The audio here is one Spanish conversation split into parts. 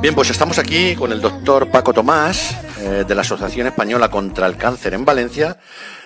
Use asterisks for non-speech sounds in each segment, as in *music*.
Bien, pues estamos aquí con el doctor Paco Tomás, eh, de la Asociación Española contra el Cáncer en Valencia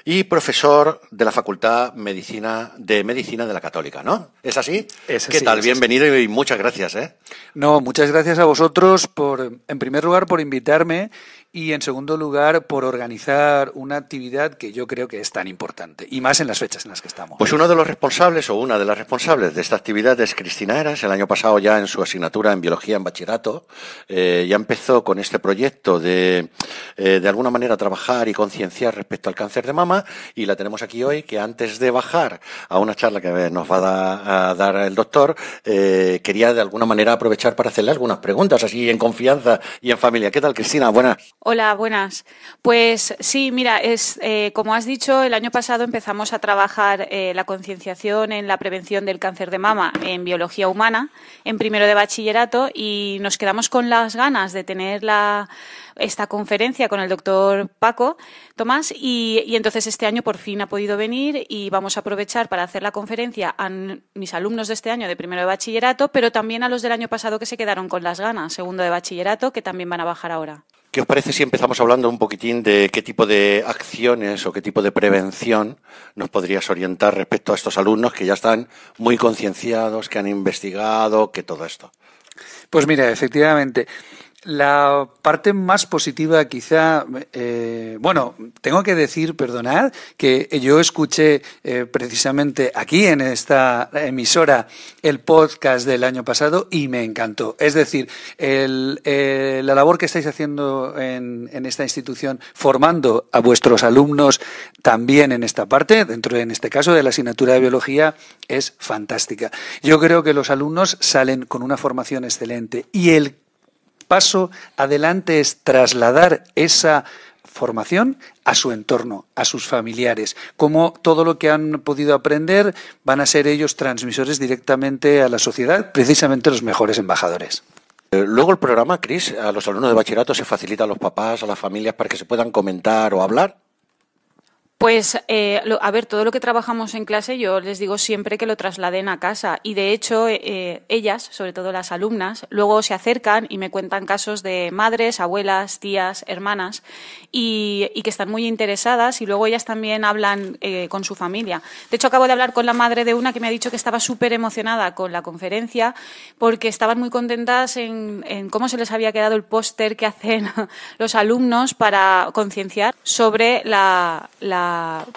y profesor de la Facultad Medicina, de Medicina de la Católica, ¿no? ¿Es así? Es así ¿Qué tal? Bienvenido y muchas gracias, ¿eh? No, muchas gracias a vosotros por, en primer lugar, por invitarme y en segundo lugar por organizar una actividad que yo creo que es tan importante y más en las fechas en las que estamos. Pues uno de los responsables o una de las responsables de esta actividad es Cristina Eras. El año pasado ya en su asignatura en biología en bachillerato eh, ya empezó con este proyecto de eh, de alguna manera trabajar y concienciar respecto al cáncer de mama y la tenemos aquí hoy que antes de bajar a una charla que nos va a, dar el doctor eh, quería de alguna manera aprovechar para hacerle algunas preguntas así en confianza y en familia. ¿Qué tal Cristina? Buenas. Hola, buenas. Pues sí, mira, es eh, como has dicho, el año pasado empezamos a trabajar eh, la concienciación en la prevención del cáncer de mama en biología humana, en primero de bachillerato, y nos quedamos con las ganas de tener esta conferencia con el doctor Paco Tomás, y, entonces este año por fin ha podido venir y vamos a aprovechar para hacer la conferencia a mis alumnos de este año de primero de bachillerato, pero también a los del año pasado que se quedaron con las ganas, segundo de bachillerato, que también van a bajar ahora. ¿Qué os parece si empezamos hablando un poquitín de qué tipo de acciones o qué tipo de prevención nos podrías orientar respecto a estos alumnos que ya están muy concienciados, que han investigado, que todo esto? Pues mira, efectivamente, la parte más positiva quizá, eh, bueno, tengo que decir, perdonad, que yo escuché eh, precisamente aquí en esta emisora el podcast del año pasado y me encantó. Es decir, eh, la labor que estáis haciendo en, en, esta institución, formando a vuestros alumnos también en esta parte, dentro en este caso de la asignatura de biología, es fantástica. Yo creo que los alumnos salen con una formación excelente y el paso adelante es trasladar esa formación a su entorno, a sus familiares. Como todo lo que han podido aprender van a ser ellos transmisores directamente a la sociedad, precisamente los mejores embajadores. Eh, luego el programa, Cris, a los alumnos de bachillerato se facilita a los papás, a las familias para que se puedan comentar o hablar. Pues, eh, a ver, todo lo que trabajamos en clase yo les digo siempre que lo trasladen a casa y de hecho eh, eh, ellas, sobre todo las alumnas, luego se acercan y me cuentan casos de madres, abuelas, tías, hermanas y, que están muy interesadas y luego ellas también hablan con su familia. De hecho, acabo de hablar con la madre de una que me ha dicho que estaba súper emocionada con la conferencia porque estaban muy contentas en, cómo se les había quedado el póster que hacen *laughs* los alumnos para concienciar sobre la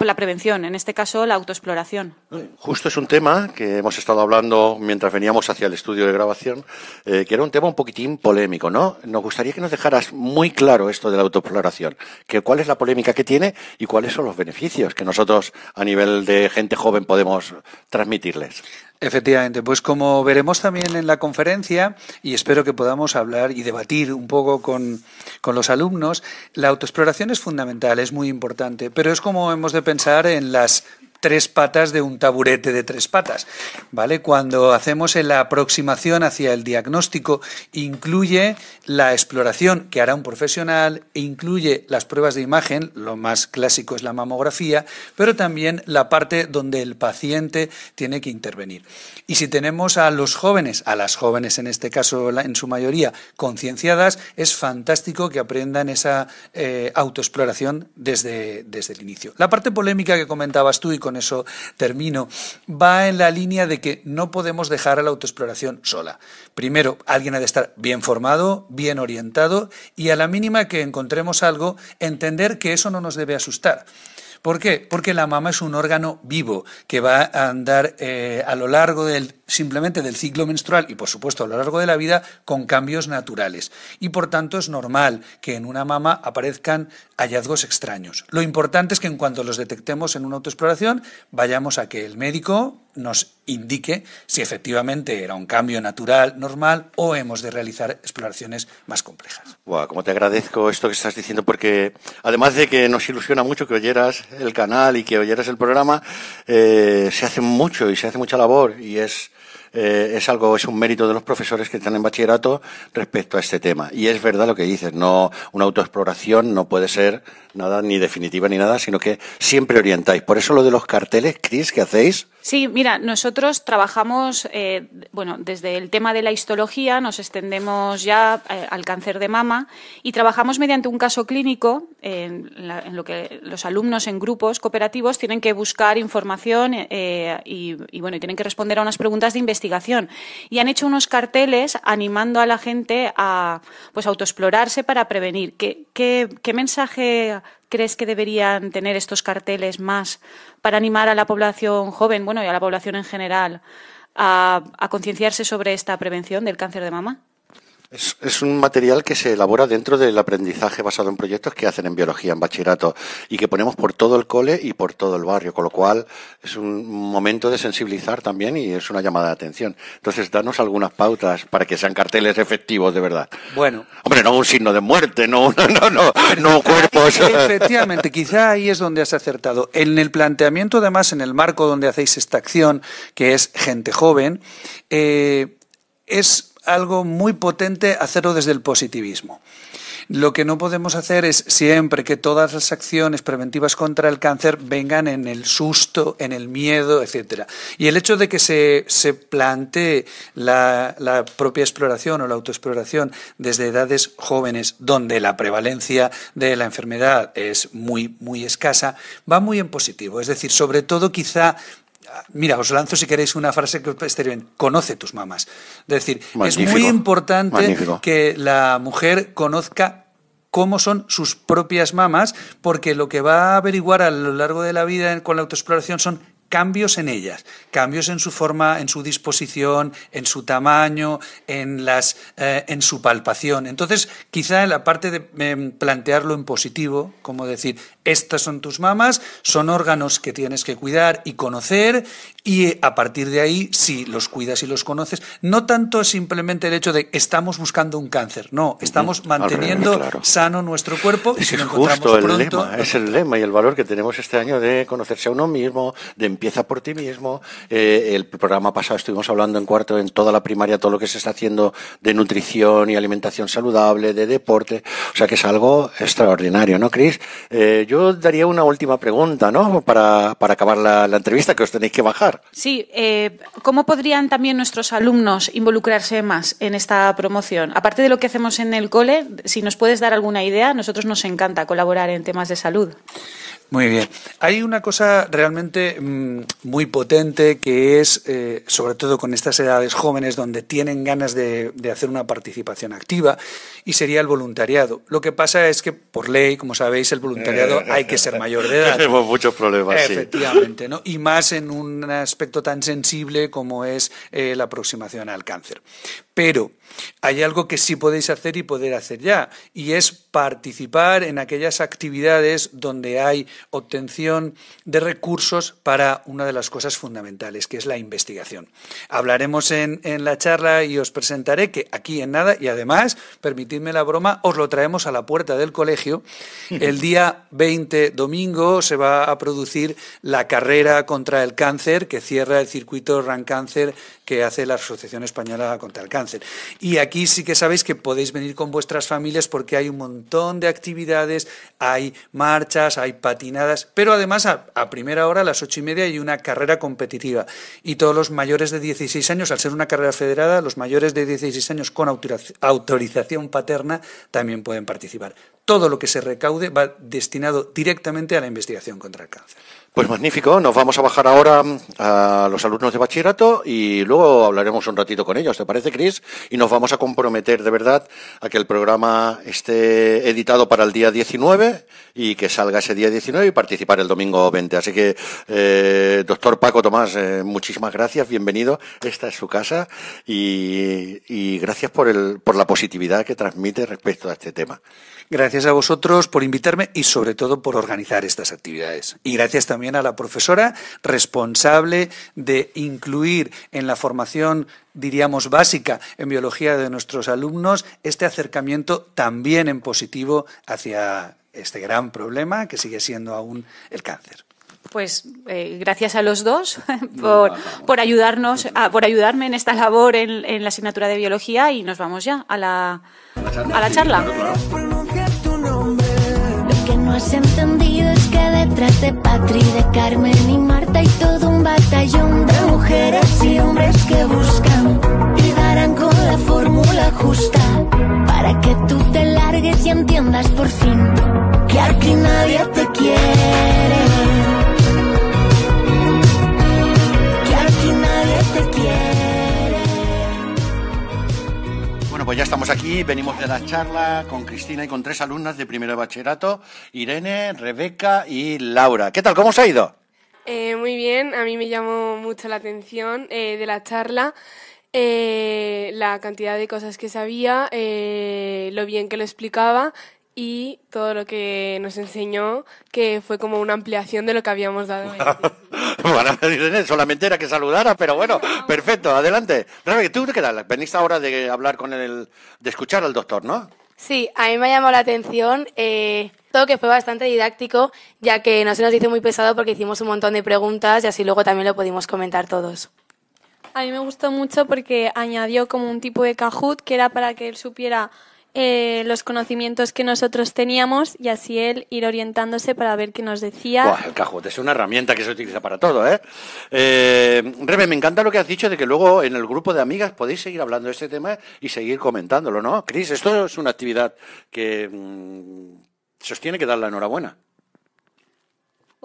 la, prevención, en este caso la autoexploración. Justo es un tema que hemos estado hablando mientras veníamos hacia el estudio de grabación, eh, que era un tema un poquitín polémico, ¿no? Nos gustaría que nos dejaras muy claro esto de la autoexploración, que cuál es la polémica que tiene y cuáles son los beneficios que nosotros a nivel de gente joven podemos transmitirles. Efectivamente, pues como veremos también en la conferencia, y espero que podamos hablar y debatir un poco con, con, los alumnos, la autoexploración es fundamental, es muy importante, pero es como hemos de pensar en las tres patas de un taburete de tres patas. ¿Vale? Cuando hacemos la aproximación hacia el diagnóstico, incluye la exploración que hará un profesional, e incluye las pruebas de imagen, lo más clásico es la mamografía, pero también la parte donde el paciente tiene que intervenir. Y si tenemos a los jóvenes, a las jóvenes en este caso en su mayoría, concienciadas, es fantástico que aprendan esa eh, autoexploración desde, desde el inicio. La parte polémica que comentabas tú y con eso termino, va en la línea de que no podemos dejar a la autoexploración sola. Primero, alguien ha de estar bien formado, bien orientado y a la mínima que encontremos algo, entender que eso no nos debe asustar. ¿Por qué? Porque la mama es un órgano vivo que va a andar eh, a lo largo del, simplemente del ciclo menstrual y, por supuesto, a lo largo de la vida con cambios naturales. Y, por tanto, es normal que en una mama aparezcan hallazgos extraños. Lo importante es que en cuanto los detectemos en una autoexploración, vayamos a que el médico nos indique si efectivamente era un cambio natural, normal, o hemos de realizar exploraciones más complejas. Wow, como te agradezco esto que estás diciendo, porque además de que nos ilusiona mucho que oyeras el canal y que oyeras el programa, eh, se hace mucho y se hace mucha labor y es, eh, es algo, es un mérito de los profesores que están en bachillerato respecto a este tema. Y es verdad lo que dices, no, una autoexploración no puede ser nada ni definitiva ni nada, sino que siempre orientáis. Por eso lo de los carteles, Cris, que hacéis, Sí, mira, nosotros trabajamos, eh, bueno, desde el tema de la histología nos extendemos ya eh, al cáncer de mama y trabajamos mediante un caso clínico en, lo que los alumnos en grupos cooperativos tienen que buscar información eh, y, bueno, tienen que responder a unas preguntas de investigación. Y han hecho unos carteles animando a la gente a, pues, autoexplorarse para prevenir. qué mensaje crees que deberían tener estos carteles más para animar a la población joven, bueno, y a la población en general, a, a concienciarse sobre esta prevención del cáncer de mama? Es, un material que se elabora dentro del aprendizaje basado en proyectos que hacen en biología, en bachillerato, y que ponemos por todo el cole y por todo el barrio, con lo cual es un momento de sensibilizar también y es una llamada de atención. Entonces, danos algunas pautas para que sean carteles efectivos de verdad. Bueno. Hombre, no un signo de muerte, no, *laughs* no, no, no, cuerpos. Efectivamente, quizá ahí es donde has acertado. En el planteamiento, además, en el marco donde hacéis esta acción, que es gente joven, eh, es algo muy potente hacerlo desde el positivismo. Lo que no podemos hacer es siempre que todas las acciones preventivas contra el cáncer vengan en el susto, en el miedo, etcétera. Y el hecho de que se, se plantee la, la, propia exploración o la autoexploración desde edades jóvenes, donde la prevalencia de la enfermedad es muy, muy escasa, va muy en positivo. Es decir, sobre todo quizá Mira, os lanzo si queréis una frase que esté bien. Conoce tus mamás. Es decir, es muy importante que la mujer conozca cómo son sus propias mamás, porque lo que va a averiguar a lo largo de la vida con la autoexploración son cambios en ellas, cambios en su forma, en su disposición, en su tamaño, en, las, eh, en su palpación. Entonces, quizá en la parte de eh, plantearlo en positivo, como decir, estas son tus mamas, son órganos que tienes que cuidar y conocer, y a partir de ahí, si los cuidas y los conoces, no tanto simplemente el hecho de estamos buscando un cáncer, no, estamos manteniendo sano nuestro cuerpo. y si lo encontramos el pronto, lema, es el lema y el valor que tenemos este año de conocerse a uno mismo, de empieza por ti mismo. Eh, el programa pasado estuvimos hablando en cuarto en toda la primaria, todo lo que se está haciendo de nutrición y alimentación saludable, de deporte. O sea que es algo extraordinario, ¿no, Cris? Eh, yo daría una última pregunta, ¿no? Para, para acabar la, entrevista, que os tenéis que bajar. Sí, eh, ¿cómo podrían también nuestros alumnos involucrarse más en esta promoción? Aparte de lo que hacemos en el cole, si nos puedes dar alguna idea, nosotros nos encanta colaborar en temas de salud. Muy bien. Hay una cosa realmente mm, muy potente que es, eh, sobre todo con estas edades jóvenes donde tienen ganas de, hacer una participación activa, y sería el voluntariado. Lo que pasa es que, por ley, como sabéis, el voluntariado eh, hay que ser mayor de edad. Tenemos muchos problemas, Efectivamente, ¿no? Y más en un aspecto tan sensible como es eh, la aproximación al cáncer. Pero hay algo que sí podéis hacer y poder hacer ya, y es participar en aquellas actividades donde hay obtención de recursos para una de las cosas fundamentales, que es la investigación. Hablaremos en, la charla y os presentaré que aquí en nada, y además, permitidme la broma, os lo traemos a la puerta del colegio. *laughs* El día 20, domingo, se va a producir la carrera contra el cáncer que cierra el circuito RAN Cáncer que hace la Asociación Española contra el Cáncer. Y aquí sí que sabéis que podéis venir con vuestras familias porque hay un montón de actividades, hay marchas, hay patinadas, pero además a, primera hora, a las ocho y media, hay una carrera competitiva. Y todos los mayores de 16 años, al ser una carrera federada, los mayores de 16 años con autorización paterna también pueden participar. Todo lo que se recaude va destinado directamente a la investigación contra el cáncer. Pues magnífico, nos vamos a bajar ahora mm, a los alumnos de bachillerato y luego hablaremos un ratito con ellos, ¿te parece, Cris? Y nos vamos a comprometer de verdad a que el programa esté editado para el día 19 y que salga ese día 19 y participar el domingo 20. Así que, eh, doctor Paco Tomás, eh, muchísimas gracias, bienvenido. Esta es su casa y, y gracias por, el, por la positividad que transmite respecto a este tema. Gracias a vosotros por invitarme y sobre todo por organizar estas actividades. Y gracias también a la profesora responsable de incluir en la formación diríamos básica en biología de nuestros alumnos este acercamiento también en positivo hacia este gran problema que sigue siendo aún el cáncer. Pues eh, gracias a los dos *laughs* por, ayudarnos, ah, por ayudarme en esta labor en, la asignatura de biología y nos vamos ya a la, a la charla. Lo que no has entendido es que detrás de Patri, de Carmen y Marta y todo un batallón de mujeres y hombres que buscan y darán con la fórmula justa para que tú te largues y entiendas por fin que aquí nadie te quiere. pues ya estamos aquí, venimos de la charla con Cristina y con tres alumnas de primero de bachillerato, Irene, Rebeca y Laura. ¿Qué tal? ¿Cómo os ha ido? Eh, muy bien, a mí me llamó mucho la atención eh, de la charla eh, la cantidad de cosas que sabía, lo bien que lo explicaba y todo lo que nos enseñó, que fue como una ampliación de lo que habíamos dado. *laughs* Bueno, *laughs* eh, solamente era que saludara, pero bueno, *laughs* perfecto, adelante. Rebeca, ¿tú qué tal? Veniste ahora de hablar con el, de escuchar al doctor, ¿no? Sí, a mí me ha llamado la atención eh, todo que fue bastante didáctico, ya que no se nos hizo muy pesado porque hicimos un montón de preguntas y así luego también lo pudimos comentar todos. A mí me gustó mucho porque añadió como un tipo de cajut que era para que él supiera eh, los conocimientos que nosotros teníamos y así él ir orientándose para ver qué nos decía. Buah, el cajote es una herramienta que se utiliza para todo, ¿eh? ¿eh? Rebe, me encanta lo que has dicho de que luego en el grupo de amigas podéis seguir hablando de este tema y seguir comentándolo, ¿no? Cris, esto es una actividad que mm, os tiene que dar la enhorabuena.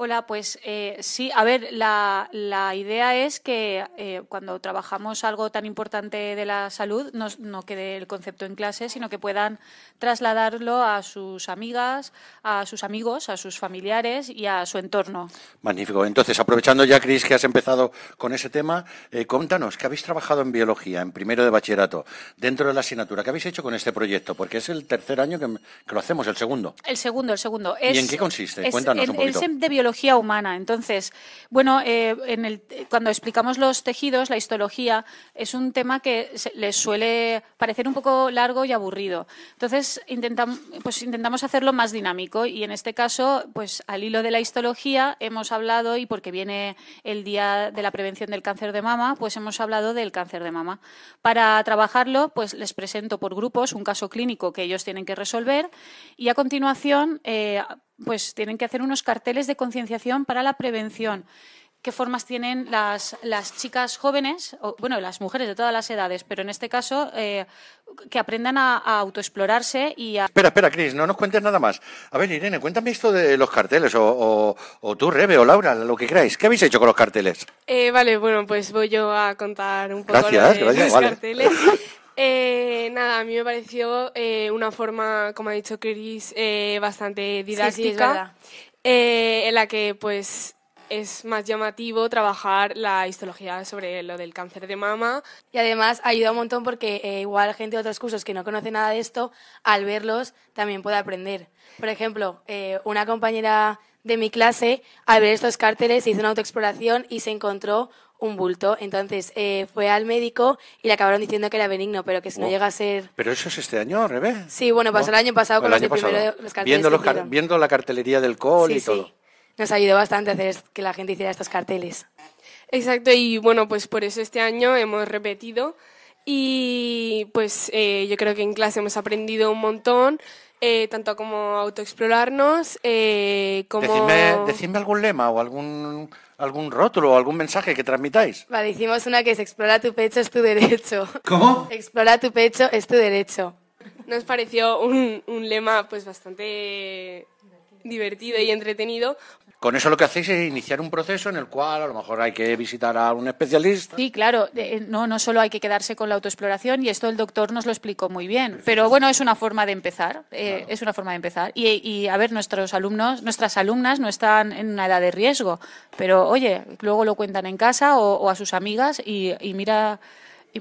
Hola, pues eh, sí, a ver, la, idea es que eh, cuando trabajamos algo tan importante de la salud, no, no, quede el concepto en clase, sino que puedan trasladarlo a sus amigas, a sus amigos, a sus familiares y a su entorno. Magnífico. Entonces, aprovechando ya, Cris, que has empezado con ese tema, eh, contanos, que habéis trabajado en biología, en primero de bachillerato, dentro de la asignatura, ¿qué habéis hecho con este proyecto? Porque es el tercer año que, lo hacemos, el segundo. El segundo, el segundo. ¿Y en qué consiste? Cuéntanos un poquito humana. Entonces, bueno, eh, cuando explicamos los tejidos, la histología es un tema que les suele parecer un poco largo y aburrido. Entonces, pues, intentamos hacerlo más dinámico y en este caso, pues al hilo de la histología hemos hablado, y porque viene el Día de la Prevención del Cáncer de Mama, pues hemos hablado del cáncer de mama. Para trabajarlo, pues les presento por grupos un caso clínico que ellos tienen que resolver y a continuación... Eh, pues tienen que hacer unos carteles de concienciación para la prevención qué formas tienen las, las, chicas jóvenes, o, bueno, las mujeres de todas las edades, pero en este caso eh, que aprendan a, autoexplorarse y a... Espera, espera, Cris, no nos cuentes nada más. A ver, Irene, cuéntame esto de los carteles, o, o, tú, Rebe, o Laura, lo que queráis. ¿Qué habéis hecho con los carteles? Eh, vale, bueno, pues voy yo a contar un poco de los carteles. Eh, nada, a mí me pareció eh, una forma, como ha dicho Chris, eh, bastante didáctica, en la que pues es más llamativo trabajar la histología sobre lo del cáncer de mama. Y además ayuda un montón porque igual gente de otros cursos que no conoce nada de esto, al verlos también puede aprender. Por ejemplo, una compañera de mi clase, al ver estos cárteles, hizo una autoexploración y se encontró un bulto. Entonces eh, fue al médico y le acabaron diciendo que era benigno, pero que si no llega a ser. Pero eso es este año, revés. Sí, bueno, pasó el año pasado con los, los carteles. Viendo, los viendo la cartelería del col y todo. Sí. Nos ayudó bastante a hacer que la gente hiciera estos carteles. Exacto, y bueno, pues por eso este año hemos repetido. Y pues eh, yo creo que en clase hemos aprendido un montón, eh, tanto como autoexplorarnos, como... decime decidme algún lema o algún algún rótulo o algún mensaje que transmitáis. Vale, hicimos una que es explora tu pecho es tu derecho. ¿Cómo? Explora tu pecho es tu derecho. Nos pareció un, un lema pues bastante divertido y entretenido con eso lo que hacéis es iniciar un proceso en el cual a lo mejor hay que visitar a un especialista. Sí, claro, eh, no, no solo hay que quedarse con la autoexploración y esto el doctor nos lo explicó muy bien, pero bueno, es una forma de empezar, eh, es una forma de empezar. Y, a ver, nuestros alumnos, nuestras alumnas no están en una edad de riesgo, pero oye, luego lo cuentan en casa o, a sus amigas y mira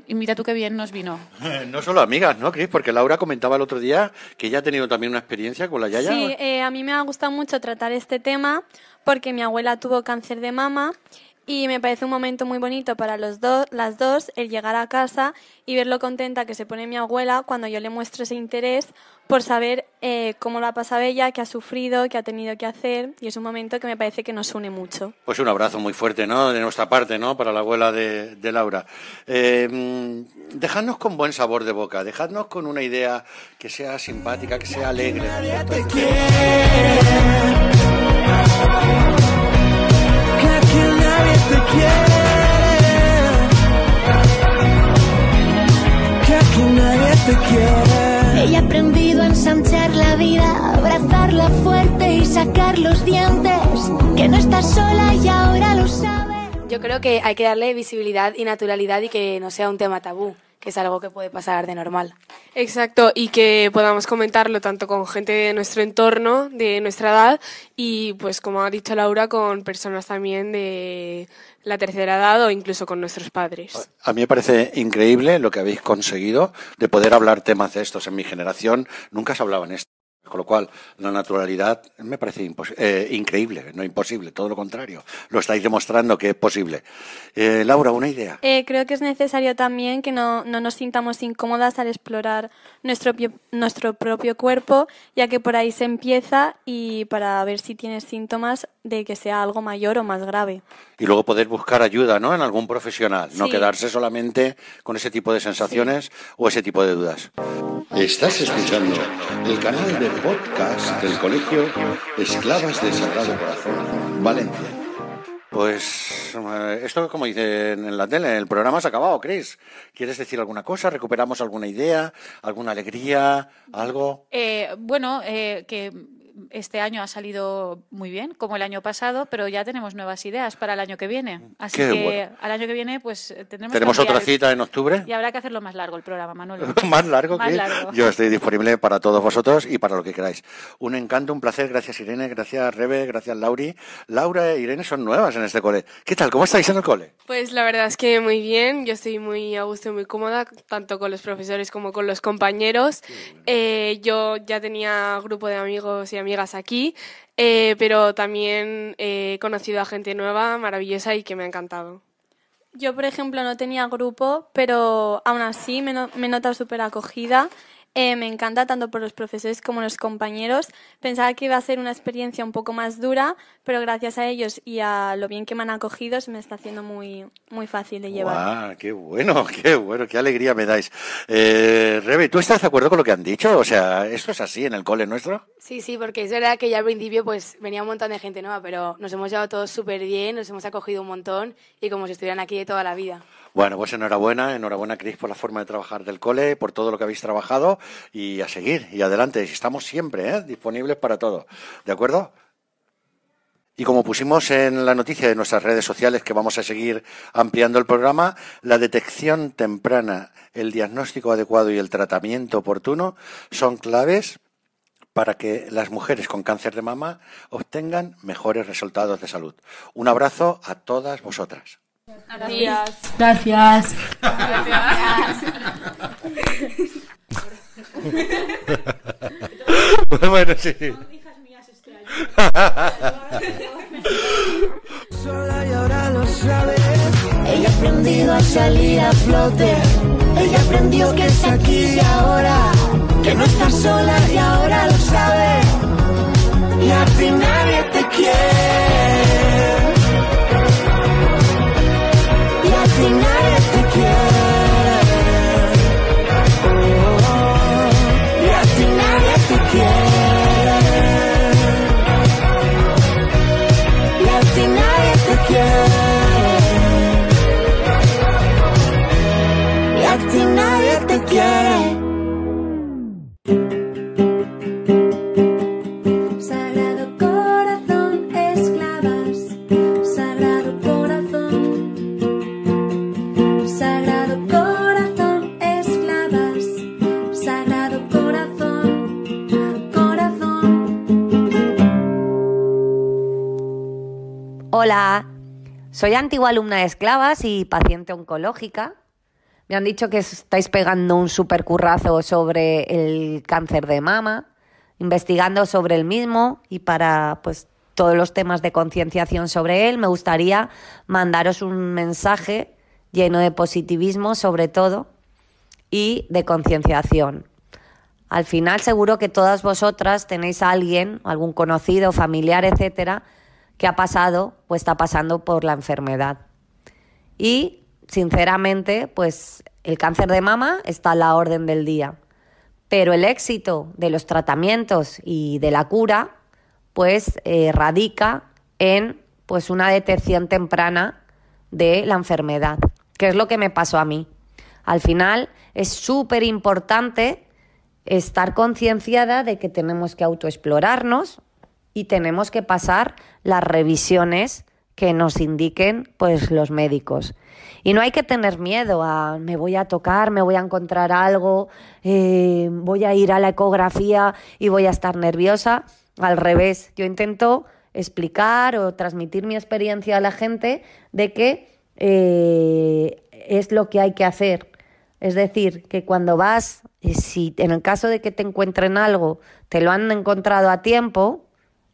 y mira tú qué bien nos vino. *laughs* No solo amigas, ¿no, Cris? Porque Laura comentaba el otro día que ella ha tenido también una experiencia con la Yaya. Sí, eh, a mí me ha gustado mucho tratar este tema porque mi abuela tuvo cáncer de mama y me parece un momento muy bonito para los dos, las dos el llegar a casa y ver lo contenta que se pone mi abuela cuando yo le muestro ese interés por saber eh, cómo la ha pasado ella, qué ha sufrido, qué ha tenido que hacer. Y es un momento que me parece que nos une mucho. Pues un abrazo muy fuerte, ¿no? De nuestra parte, ¿no? Para la abuela de, Laura. Eh, dejadnos con buen sabor de boca, dejadnos con una idea que sea simpática, que sea alegre. y ahora lo Yo creo que hay que darle visibilidad y naturalidad y que no sea un tema tabú que es algo que puede pasar de normal. Exacto, y que podamos comentarlo tanto con gente de nuestro entorno, de nuestra edad, y pues como ha dicho Laura, con personas también de la tercera edad o incluso con nuestros padres. A mí me parece increíble lo que habéis conseguido de poder hablar temas de estos. En mi generación nunca se hablaba hablaban esto. Con lo cual, la naturalidad me parece eh, increíble, no imposible, todo lo contrario. Lo estáis demostrando que es posible. Eh, Laura, una idea. Eh, creo que es necesario también que no, nos sintamos incómodas al explorar nuestro, nuestro propio cuerpo, ya que por ahí se empieza y para ver si tienes síntomas de que sea algo mayor o más grave. Y luego poder buscar ayuda, ¿no? En algún profesional, no quedarse solamente con ese tipo de sensaciones o ese tipo de dudas. Estás escuchando el canal de podcast del colegio Esclavas del Sagrado Corazón, Valencia. Pues eh, esto, como dicen en la tele, el programa se ha acabado, Chris. ¿Quieres decir alguna cosa? ¿Recuperamos alguna idea? ¿Alguna alegría? ¿Algo? Eh, bueno, eh, que este año ha salido muy bien, como el año pasado, pero ya tenemos nuevas ideas para el año que viene. Así que al año que viene, pues eh, tendremos. Tenemos otra cita en octubre. Y habrá que hacerlo más largo el programa, Manuel. *laughs* ¿Más largo? Más largo. Yo estoy disponible para todos vosotros y para lo que queráis. Un encanto, un placer. Gracias, Irene. Gracias, Rebe. Gracias, Lauri. Laura e Irene son nuevas en este cole. ¿Qué tal? ¿Cómo estáis en el cole? Pues la verdad es que muy bien. Yo estoy muy a gusto y muy cómoda, tanto con los profesores como con los compañeros. Eh, yo ya tenía grupo de amigos y amigas aquí, eh, pero también eh, he conocido a gente nueva, maravillosa y que me ha encantado. Yo, por ejemplo, no tenía grupo, pero aún así me, me he notado súper acogida eh, me encanta tanto por los profesores como los compañeros. Pensaba que iba a ser una experiencia un poco más dura, pero gracias a ellos y a lo bien que me han acogido, se me está haciendo muy, muy fácil de llevar. ¡Ah, qué bueno, *laughs* qué bueno, qué alegría me dais! Eh, Rebe, ¿tú estás de acuerdo con lo que han dicho? O sea, ¿esto es así en el cole nuestro? Sí, sí, porque es verdad que ya al principio pues venía un montón de gente nueva, pero nos hemos llevado todos súper bien, nos hemos acogido un montón y como si estuvieran aquí de toda la vida. Bueno, pues enhorabuena, enhorabuena Cris por la forma de trabajar del cole, por todo lo que habéis trabajado y a seguir y adelante. Estamos siempre ¿eh? disponibles para todo. ¿De acuerdo? Y como pusimos en la noticia de nuestras redes sociales, que vamos a seguir ampliando el programa, la detección temprana, el diagnóstico adecuado y el tratamiento oportuno son claves para que las mujeres con cáncer de mama obtengan mejores resultados de salud. Un abrazo a todas vosotras. Gracias. Gracias. Entonces, pues bueno, sí. mías este *laughs* Sola y ahora lo sabe. Ella ha aprendido a salir a flote. Ella aprendió que es aquí y ahora. Que no estás sola y ahora lo sabe. Y a ti nadie te quiere. Y a ti Soy antigua alumna de esclavas y paciente oncológica. Me han dicho que estáis pegando un supercurrazo sobre el cáncer de mama, investigando sobre el mismo y para pues todos los temas de concienciación sobre él, me gustaría mandaros un mensaje lleno de positivismo sobre todo y de concienciación. Al final seguro que todas vosotras tenéis a alguien, algún conocido, familiar, etcétera, ¿Qué ha pasado Pues está pasando por la enfermedad. Y, sinceramente, pues el cáncer de mama está a la orden del día. Pero el éxito de los tratamientos y de la cura, pues radica en pues una detección temprana de la enfermedad, que es lo que me pasó a mí. Al final es súper importante estar concienciada de que tenemos que autoexplorarnos, y tenemos que pasar las revisiones que nos indiquen pues los médicos. Y no hay que tener miedo a me voy a tocar, me voy a encontrar algo, eh, voy a ir a la ecografía y voy a estar nerviosa. Al revés, yo intento explicar o transmitir mi experiencia a la gente de que eh, es lo que hay que hacer. Es decir, que cuando vas, eh, si en el caso de que te encuentren algo, te lo han encontrado a tiempo,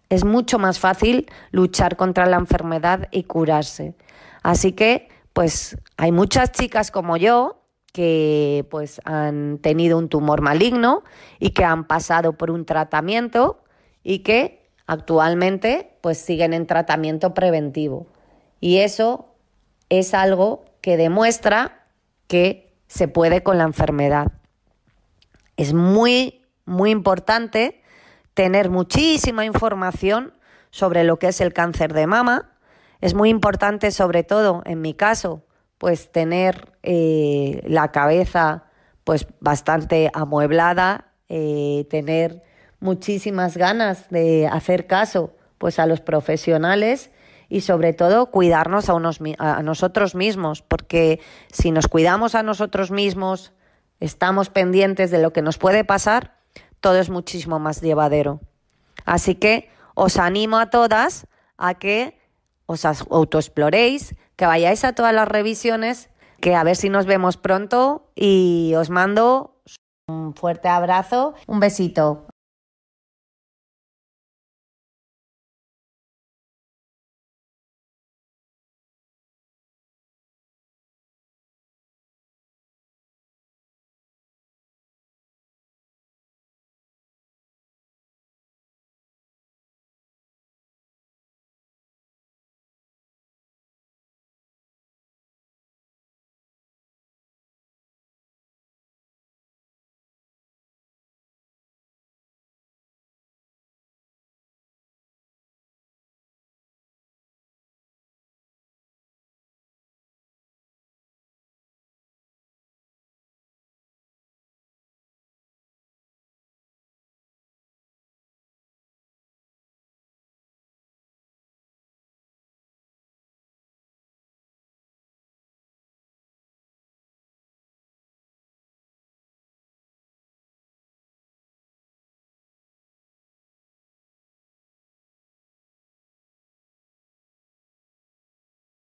es mucho más fácil luchar contra la enfermedad y curarse. Así que, pues, hay muchas chicas como yo que pues han tenido un tumor maligno y que han pasado por un tratamiento y que actualmente pues siguen en tratamiento preventivo. Y eso es algo que demuestra que se puede con la enfermedad. Es muy, muy importante tener muchísima información sobre lo que es el cáncer de mama. Es muy importante, sobre todo en mi caso, pues tener eh, la cabeza pues bastante amueblada, eh, tener muchísimas ganas de hacer caso pues a los profesionales y sobre todo cuidarnos a, unos, a nosotros mismos, porque si nos cuidamos a nosotros mismos, estamos pendientes de lo que nos puede pasar, todo es muchísimo más llevadero. Así que os animo a todas a que os autoexploréis, que vayáis a todas las revisiones, que a ver si nos vemos pronto y os mando un fuerte abrazo, un besito.